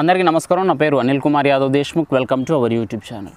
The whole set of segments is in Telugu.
అందరికీ నమస్కారం నా పేరు Anil Kumar Yadav Deshmukh welcome to our YouTube channel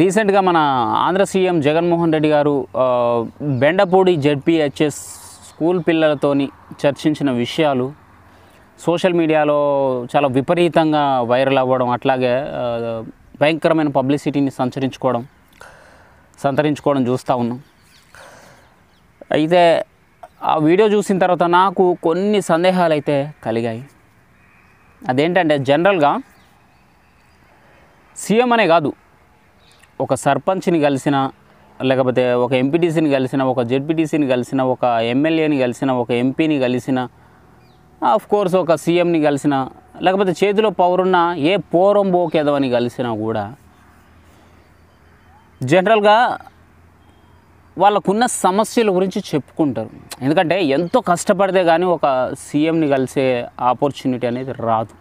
రీసెంట్గా మన ఆంధ్ర సీఎం జగన్మోహన్ రెడ్డి గారు బెండపూడి జెడ్పిహెచ్ఎస్ స్కూల్ పిల్లలతోని చర్చించిన విషయాలు సోషల్ మీడియాలో చాలా విపరీతంగా వైరల్ అవ్వడం అట్లాగే భయంకరమైన పబ్లిసిటీని సంచరించుకోవడం సంతరించుకోవడం చూస్తూ ఉన్నాం అయితే ఆ వీడియో చూసిన తర్వాత నాకు కొన్ని సందేహాలు అయితే కలిగాయి అదేంటంటే జనరల్గా సీఎం అనే కాదు ఒక సర్పంచ్ని కలిసిన లేకపోతే ఒక ఎంపీటీసీని కలిసిన ఒక జెడ్పీటీసీని కలిసిన ఒక ఎమ్మెల్యేని కలిసిన ఒక ఎంపీని కలిసిన ఆఫ్ కోర్స్ ఒక సీఎంని కలిసిన లేకపోతే చేతిలో పవరున్న ఏ పోరం బోకేదవని కలిసినా కూడా జనరల్గా వాళ్ళకున్న సమస్యల గురించి చెప్పుకుంటారు ఎందుకంటే ఎంతో కష్టపడితే కానీ ఒక సీఎంని కలిసే ఆపర్చునిటీ అనేది రాదు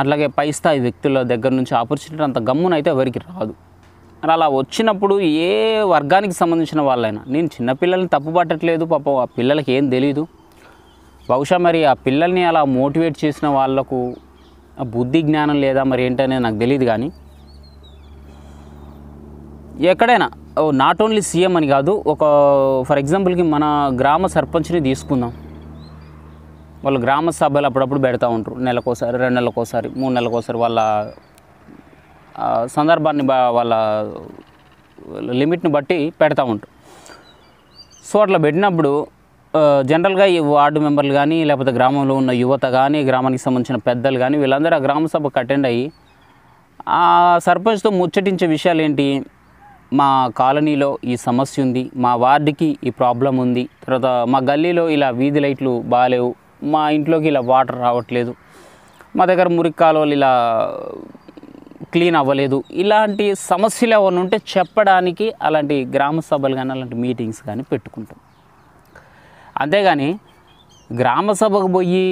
అట్లాగే పై స్థాయి వ్యక్తుల దగ్గర నుంచి ఆపర్చునిటీ అంత గమ్మున అయితే ఎవరికి రాదు మరి అలా వచ్చినప్పుడు ఏ వర్గానికి సంబంధించిన వాళ్ళైనా నేను చిన్నపిల్లల్ని తప్పు పట్టట్లేదు పాపం ఆ పిల్లలకి ఏం తెలియదు బహుశా మరి ఆ పిల్లల్ని అలా మోటివేట్ చేసిన వాళ్లకు బుద్ధి జ్ఞానం లేదా మరి ఏంటనేది నాకు తెలియదు కానీ ఎక్కడైనా నాట్ ఓన్లీ సీఎం అని కాదు ఒక ఫర్ ఎగ్జాంపుల్కి మన గ్రామ సర్పంచ్ని తీసుకుందాం వాళ్ళు గ్రామ సభలు అప్పుడప్పుడు పెడతా ఉంటారు నెలకోసారి రెండు నెలలకోసారి మూడు నెలలకోసారి వాళ్ళ సందర్భాన్ని వాళ్ళ లిమిట్ని బట్టి పెడతా ఉంటారు సో అట్లా పెట్టినప్పుడు జనరల్గా ఈ వార్డు మెంబర్లు కానీ లేకపోతే గ్రామంలో ఉన్న యువత కానీ గ్రామానికి సంబంధించిన పెద్దలు కానీ వీళ్ళందరూ ఆ గ్రామ సభకు అటెండ్ అయ్యి ఆ సర్పంచ్తో ముచ్చటించే విషయాలు ఏంటి మా కాలనీలో ఈ సమస్య ఉంది మా వార్డుకి ఈ ప్రాబ్లం ఉంది తర్వాత మా గల్లీలో ఇలా వీధి లైట్లు బాగాలేవు మా ఇంట్లోకి ఇలా వాటర్ రావట్లేదు మా దగ్గర మురికి కాలువలు ఇలా క్లీన్ అవ్వలేదు ఇలాంటి సమస్యలు ఏమైనా ఉంటే చెప్పడానికి అలాంటి గ్రామ సభలు కానీ అలాంటి మీటింగ్స్ కానీ పెట్టుకుంటాం అంతేగాని గ్రామ సభకు పోయి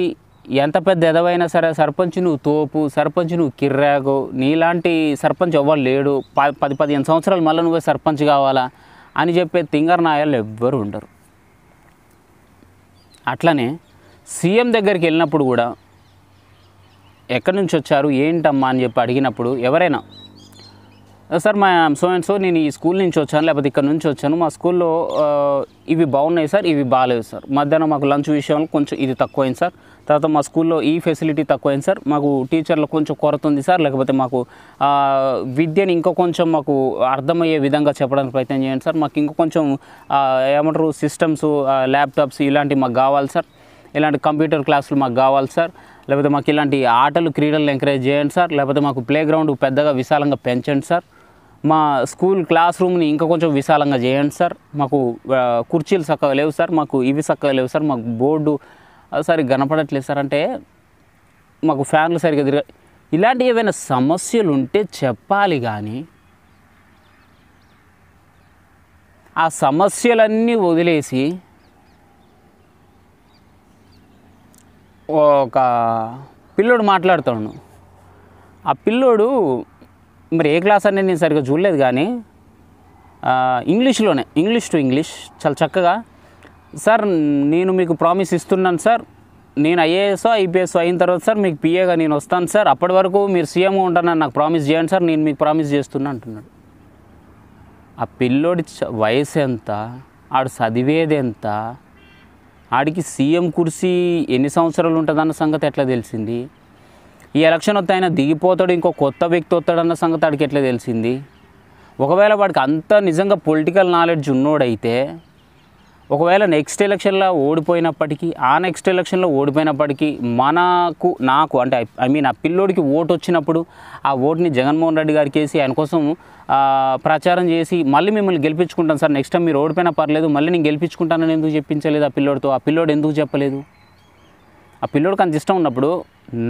ఎంత పెద్ద ఎదవైనా సరే సర్పంచ్ నువ్వు తోపు సర్పంచ్ నువ్వు కిర్రాగు నీలాంటి సర్పంచ్ ఎవ్వరు లేడు పది పదిహేను సంవత్సరాలు మళ్ళీ నువ్వే సర్పంచ్ కావాలా అని చెప్పే తింగర్ నాయాలు ఎవ్వరు ఉండరు అట్లనే సీఎం దగ్గరికి వెళ్ళినప్పుడు కూడా ఎక్కడి నుంచి వచ్చారు ఏంటమ్మా అని చెప్పి అడిగినప్పుడు ఎవరైనా సార్ మా సో అండ్ సో నేను ఈ స్కూల్ నుంచి వచ్చాను లేకపోతే ఇక్కడ నుంచి వచ్చాను మా స్కూల్లో uh, ఇవి బాగున్నాయి సార్ ఇవి బాగాలేదు సార్ మధ్యాహ్నం మాకు లంచ్ విషయంలో కొంచెం ఇది తక్కువైంది సార్ తర్వాత మా స్కూల్లో ఈ ఫెసిలిటీ తక్కువైంది సార్ మాకు టీచర్లు కొంచెం కొరత ఉంది సార్ లేకపోతే మాకు విద్యని ఇంకా కొంచెం మాకు అర్థమయ్యే విధంగా చెప్పడానికి ప్రయత్నం చేయండి సార్ మాకు ఇంకా కొంచెం ఏమంటారు సిస్టమ్స్ ల్యాప్టాప్స్ ఇలాంటివి మాకు కావాలి సార్ ఇలాంటి కంప్యూటర్ క్లాసులు మాకు కావాలి సార్ లేకపోతే మాకు ఇలాంటి ఆటలు క్రీడలు ఎంకరేజ్ చేయండి సార్ లేకపోతే మాకు ప్లే గ్రౌండ్ పెద్దగా విశాలంగా పెంచండి సార్ మా స్కూల్ క్లాస్ రూమ్ని ఇంకా కొంచెం విశాలంగా చేయండి సార్ మాకు కుర్చీలు చక్కగా లేవు సార్ మాకు ఇవి చక్కగా లేవు సార్ మాకు బోర్డు సరిగ్గా కనపడట్లేదు సార్ అంటే మాకు ఫ్యాన్లు సరిగ్గా తిరగ ఇలాంటి ఏవైనా సమస్యలు ఉంటే చెప్పాలి కానీ ఆ సమస్యలన్నీ వదిలేసి ఒక పిల్లోడు మాట్లాడుతాడు ఆ పిల్లోడు మరి ఏ క్లాస్ అనేది నేను సరిగ్గా చూడలేదు కానీ ఇంగ్లీష్లోనే ఇంగ్లీష్ టు ఇంగ్లీష్ చాలా చక్కగా సార్ నేను మీకు ప్రామిస్ ఇస్తున్నాను సార్ నేను ఐఏఎస్ ఐపీఎస్ అయిన తర్వాత సార్ మీకు పిఏగా నేను వస్తాను సార్ అప్పటి వరకు మీరు సీఎంగా ఉంటానని నాకు ప్రామిస్ చేయండి సార్ నేను మీకు ప్రామిస్ చేస్తున్నా అంటున్నాడు ఆ పిల్లోడి వయసు ఎంత ఆడు చదివేది ఎంత ఆడికి సీఎం కుర్సీ ఎన్ని సంవత్సరాలు ఉంటుందన్న సంగతి ఎట్లా తెలిసింది ఈ ఎలక్షన్ వస్తే ఆయన దిగిపోతాడు ఇంకో కొత్త వ్యక్తి వస్తాడన్న సంగతి ఆడికి ఎట్లా తెలిసింది ఒకవేళ వాడికి అంత నిజంగా పొలిటికల్ నాలెడ్జ్ ఉన్నోడైతే ఒకవేళ నెక్స్ట్ ఎలక్షన్లో ఓడిపోయినప్పటికీ ఆ నెక్స్ట్ ఎలక్షన్లో ఓడిపోయినప్పటికీ మనకు నాకు అంటే ఐ మీన్ ఆ పిల్లోడికి ఓటు వచ్చినప్పుడు ఆ ఓటుని జగన్మోహన్ రెడ్డి గారికి వేసి ఆయన కోసం ప్రచారం చేసి మళ్ళీ మిమ్మల్ని గెలిపించుకుంటాను సార్ నెక్స్ట్ టైం మీరు ఓడిపోయినా పర్లేదు మళ్ళీ నేను గెలిపించుకుంటానని ఎందుకు చెప్పించలేదు ఆ పిల్లోడితో ఆ పిల్లోడు ఎందుకు చెప్పలేదు ఆ పిల్లోడికి అంత ఇష్టం ఉన్నప్పుడు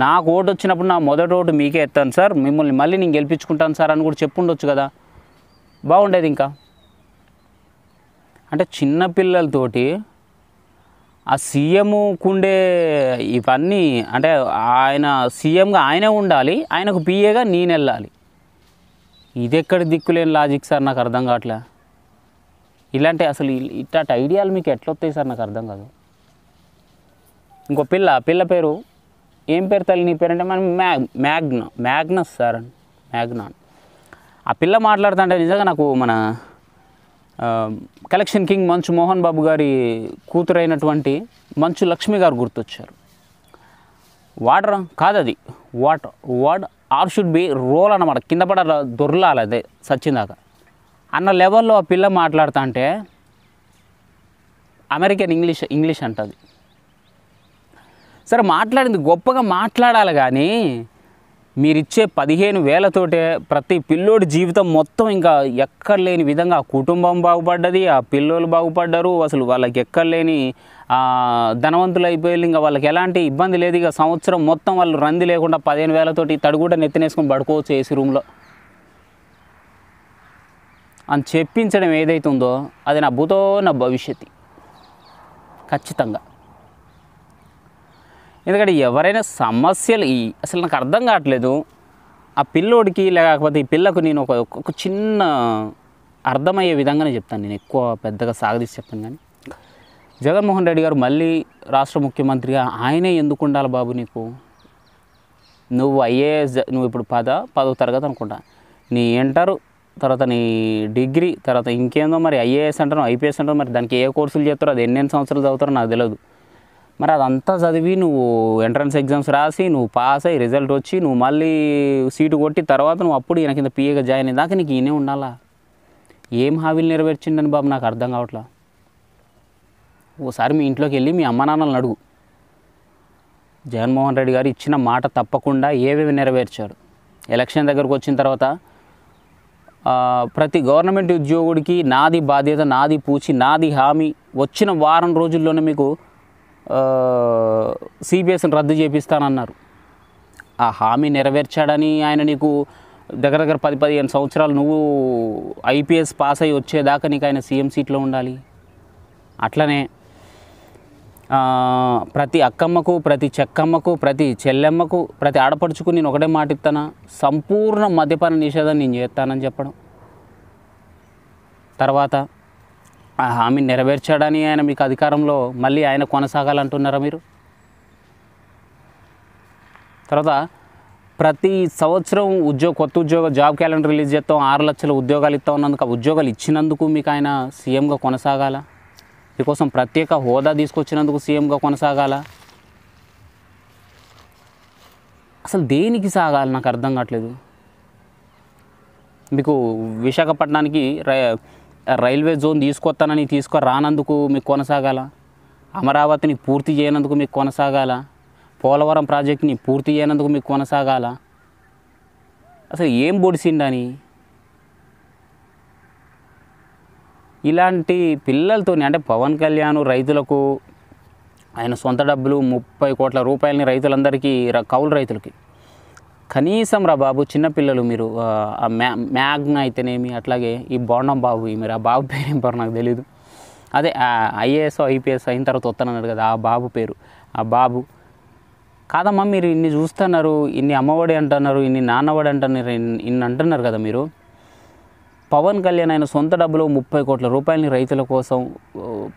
నాకు ఓటు వచ్చినప్పుడు నా మొదటి ఓటు మీకే ఎత్తాను సార్ మిమ్మల్ని మళ్ళీ నేను గెలిపించుకుంటాను సార్ అని కూడా చెప్పుండొచ్చు కదా బాగుండేది ఇంకా అంటే చిన్నపిల్లలతోటి ఆ సీఎంకుండే ఇవన్నీ అంటే ఆయన సీఎంగా ఆయనే ఉండాలి ఆయనకు పిఏగా నేను వెళ్ళాలి ఇది ఎక్కడ దిక్కులేని లాజిక్ సార్ నాకు అర్థం కావట్లే ఇలాంటి అసలు ఇట్లాంటి ఐడియాలు మీకు ఎట్లా వస్తాయి సార్ నాకు అర్థం కాదు ఇంకో పిల్ల పిల్ల పేరు ఏం పేరు తల్లి నీ పేరు అంటే మనం మ్యాగ్ మ్యాగ్న మ్యాగ్నస్ సార్ అని మ్యాగ్నాన్ ఆ పిల్ల మాట్లాడుతుంటే నిజంగా నాకు మన కలెక్షన్ కింగ్ మంచు మోహన్ బాబు గారి కూతురైనటువంటి మంచు లక్ష్మి గారు గుర్తొచ్చారు వాటర్ కాదు అది వాటర్ వాడ్ ఆర్ షుడ్ బి రోల్ అనమాట కింద పడ దొరలాలి అదే సచ్చిందాక అన్న లెవెల్లో ఆ పిల్ల మాట్లాడుతుంటే అంటే అమెరికన్ ఇంగ్లీష్ ఇంగ్లీష్ అంటుంది సరే మాట్లాడింది గొప్పగా మాట్లాడాలి కానీ మీరిచ్చే పదిహేను వేలతోటే ప్రతి పిల్లోడి జీవితం మొత్తం ఇంకా ఎక్కడ లేని విధంగా కుటుంబం బాగుపడ్డది ఆ పిల్లోలు బాగుపడ్డారు అసలు వాళ్ళకి ఎక్కడ లేని ధనవంతులు అయిపోయింది ఇంకా వాళ్ళకి ఎలాంటి ఇబ్బంది లేదు ఇక సంవత్సరం మొత్తం వాళ్ళు రంది లేకుండా పదిహేను వేలతోటి తడుగుట నెత్తినేసుకొని పడుకోవచ్చు ఏసీ రూమ్లో అని చెప్పించడం ఏదైతుందో అది నా భూతో నా భవిష్యత్తు ఖచ్చితంగా ఎందుకంటే ఎవరైనా సమస్యలు అసలు నాకు అర్థం కావట్లేదు ఆ పిల్లోడికి లేకపోతే ఈ పిల్లకు నేను ఒక ఒక చిన్న అర్థమయ్యే విధంగానే చెప్తాను నేను ఎక్కువ పెద్దగా సాగదీసి చెప్తాను కానీ జగన్మోహన్ రెడ్డి గారు మళ్ళీ రాష్ట్ర ముఖ్యమంత్రిగా ఆయనే ఎందుకు ఉండాలి బాబు నీకు నువ్వు ఐఏఎస్ నువ్వు ఇప్పుడు పద పదో తరగతి అనుకుంటా నీ ఇంటరు తర్వాత నీ డిగ్రీ తర్వాత ఇంకేందో మరి ఐఏఎస్ అంటారు ఐపీఎస్ అంటారు మరి దానికి ఏ కోర్సులు చేస్తారో అది ఎన్నెన్ని సంవత్సరాలు చదువుతారో నాకు తెలియదు మరి అదంతా చదివి నువ్వు ఎంట్రన్స్ ఎగ్జామ్స్ రాసి నువ్వు పాస్ అయ్యి రిజల్ట్ వచ్చి నువ్వు మళ్ళీ సీటు కొట్టి తర్వాత నువ్వు అప్పుడు ఈయన కింద పిఏగా జాయిన్ అయ్యేదాకా నీకు ఈయనే ఉండాలా ఏం హావీలు నెరవేర్చిండని బాబు నాకు అర్థం కావట్లా ఓసారి మీ ఇంట్లోకి వెళ్ళి మీ అమ్మ నాన్నలను అడుగు జగన్మోహన్ రెడ్డి గారు ఇచ్చిన మాట తప్పకుండా ఏవేవి నెరవేర్చారు ఎలక్షన్ దగ్గరకు వచ్చిన తర్వాత ప్రతి గవర్నమెంట్ ఉద్యోగుడికి నాది బాధ్యత నాది పూచి నాది హామీ వచ్చిన వారం రోజుల్లోనే మీకు సిబిఎస్ని రద్దు చేపిస్తానన్నారు ఆ హామీ నెరవేర్చాడని ఆయన నీకు దగ్గర దగ్గర పది పదిహేను సంవత్సరాలు నువ్వు ఐపీఎస్ పాస్ అయ్యి వచ్చేదాకా నీకు ఆయన సీఎం సీట్లో ఉండాలి అట్లనే ప్రతి అక్కమ్మకు ప్రతి చెక్కమ్మకు ప్రతి చెల్లెమ్మకు ప్రతి ఆడపడుచుకు నేను ఒకటే మాట ఇస్తానా సంపూర్ణ మద్యపాన నిషేధం నేను చేస్తానని చెప్పడం తర్వాత ఆ హామీ నెరవేర్చాడని ఆయన మీకు అధికారంలో మళ్ళీ ఆయన కొనసాగాలంటున్నారా మీరు తర్వాత ప్రతి సంవత్సరం ఉద్యోగ కొత్త ఉద్యోగ జాబ్ క్యాలెండర్ రిలీజ్ చేస్తాం ఆరు లక్షల ఉద్యోగాలు ఇస్తా ఉన్నందుకు ఉద్యోగాలు ఇచ్చినందుకు మీకు ఆయన సీఎంగా కొనసాగాల మీకోసం ప్రత్యేక హోదా తీసుకొచ్చినందుకు సీఎంగా కొనసాగాల అసలు దేనికి సాగాలి నాకు అర్థం కావట్లేదు మీకు విశాఖపట్నానికి రైల్వే జోన్ తీసుకొస్తానని తీసుకురానందుకు మీకు కొనసాగాల అమరావతిని పూర్తి చేయనందుకు మీకు కొనసాగాల పోలవరం ప్రాజెక్ట్ని పూర్తి చేయనందుకు మీకు కొనసాగాల అసలు ఏం బొడిసిండని ఇలాంటి పిల్లలతో అంటే పవన్ కళ్యాణ్ రైతులకు ఆయన సొంత డబ్బులు ముప్పై కోట్ల రూపాయలని రైతులందరికీ కౌలు రైతులకి కనీసం రా బాబు చిన్నపిల్లలు మీరు ఆ మ్యా మ్యాగ్న అయితేనేమి అట్లాగే ఈ బాండం బాబు మీరు ఆ బాబు పేరు ఏం నాకు తెలీదు అదే ఐఏఎస్ ఐపీఎస్ అయిన తర్వాత వస్తానన్నారు కదా ఆ బాబు పేరు ఆ బాబు కాదమ్మా మీరు ఇన్ని చూస్తున్నారు ఇన్ని అమ్మఒడి అంటున్నారు ఇన్ని నాన్నవాడి అంటున్నారు ఇన్ని అంటున్నారు కదా మీరు పవన్ కళ్యాణ్ ఆయన సొంత డబ్బులో ముప్పై కోట్ల రూపాయలని రైతుల కోసం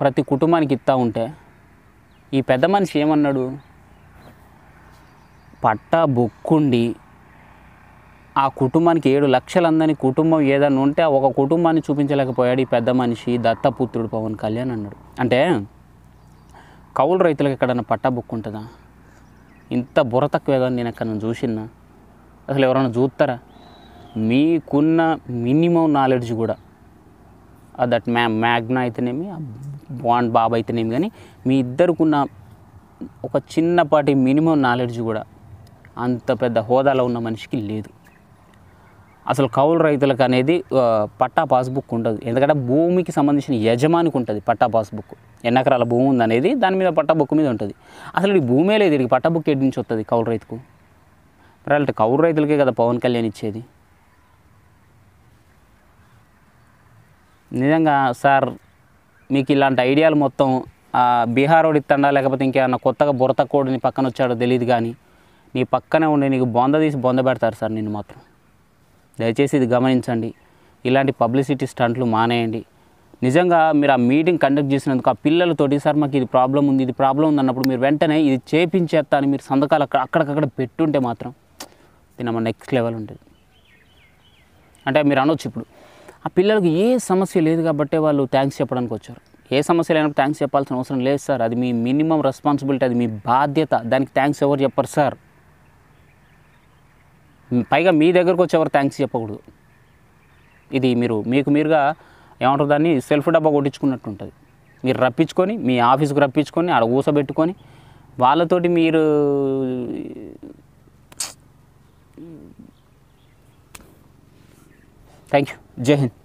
ప్రతి కుటుంబానికి ఇస్తూ ఉంటే ఈ పెద్ద మనిషి ఏమన్నాడు పట్ట బొక్కుండి ఆ కుటుంబానికి ఏడు లక్షలందని కుటుంబం ఏదన్నా ఉంటే ఒక కుటుంబాన్ని చూపించలేకపోయాడు ఈ పెద్ద మనిషి దత్తపుత్రుడు పవన్ కళ్యాణ్ అన్నాడు అంటే కౌలు రైతులకు ఎక్కడన్నా పట్టా బుక్ ఉంటుందా ఇంత బుర్ర తక్కువేగా నేను ఎక్కడ చూసినా అసలు ఎవరైనా చూస్తారా మీకున్న మినిమం నాలెడ్జ్ కూడా దట్ మ్యా మ్యాగ్నా అయితేనేమి బాండ్ బాబు అయితేనేమి కానీ మీ ఇద్దరుకున్న ఒక చిన్నపాటి మినిమం నాలెడ్జ్ కూడా అంత పెద్ద హోదాలో ఉన్న మనిషికి లేదు అసలు కౌలు రైతులకు అనేది పట్టా పాస్బుక్ ఉండదు ఎందుకంటే భూమికి సంబంధించిన యజమానికి ఉంటుంది పట్టా పాస్బుక్ ఎన్ని ఎకరాల భూమి ఉందనేది దాని మీద పట్టా బుక్ మీద ఉంటుంది అసలు ఈ భూమే లేదు ఇక్కడికి పట్టా బుక్ నుంచి వస్తుంది కౌలు రైతుకు అంటే కౌలు రైతులకే కదా పవన్ కళ్యాణ్ ఇచ్చేది నిజంగా సార్ మీకు ఇలాంటి ఐడియాలు మొత్తం బీహార్ వాడు లేకపోతే ఇంకేమన్నా కొత్తగా బురత కోడిని పక్కన వచ్చాడో తెలియదు కానీ నీ పక్కనే ఉండి నీకు బొంద తీసి బొంద పెడతారు సార్ నిన్ను మాత్రం దయచేసి ఇది గమనించండి ఇలాంటి పబ్లిసిటీ స్టంట్లు మానేయండి నిజంగా మీరు ఆ మీటింగ్ కండక్ట్ చేసినందుకు ఆ పిల్లలతోటి సార్ మాకు ఇది ప్రాబ్లం ఉంది ఇది ప్రాబ్లం ఉంది అన్నప్పుడు మీరు వెంటనే ఇది చేపించేస్తా అని మీరు సంతకాలు అక్కడ అక్కడికక్కడ పెట్టుంటే మాత్రం తినమ్మ నెక్స్ట్ లెవెల్ ఉంటుంది అంటే మీరు అనొచ్చు ఇప్పుడు ఆ పిల్లలకు ఏ సమస్య లేదు కాబట్టి వాళ్ళు థ్యాంక్స్ చెప్పడానికి వచ్చారు ఏ సమస్య లేనప్పుడు థ్యాంక్స్ చెప్పాల్సిన అవసరం లేదు సార్ అది మీ మినిమం రెస్పాన్సిబిలిటీ అది మీ బాధ్యత దానికి థ్యాంక్స్ ఎవరు చెప్పరు సార్ పైగా మీ దగ్గరకు వచ్చి ఎవరు థ్యాంక్స్ చెప్పకూడదు ఇది మీరు మీకు మీరుగా ఏమంటారు దాన్ని సెల్ఫ్ డబ్బా కొట్టించుకున్నట్టు ఉంటుంది మీరు రప్పించుకొని మీ ఆఫీస్కి రప్పించుకొని ఆడ ఊసబెట్టుకొని వాళ్ళతోటి మీరు థ్యాంక్ యూ జై హింద్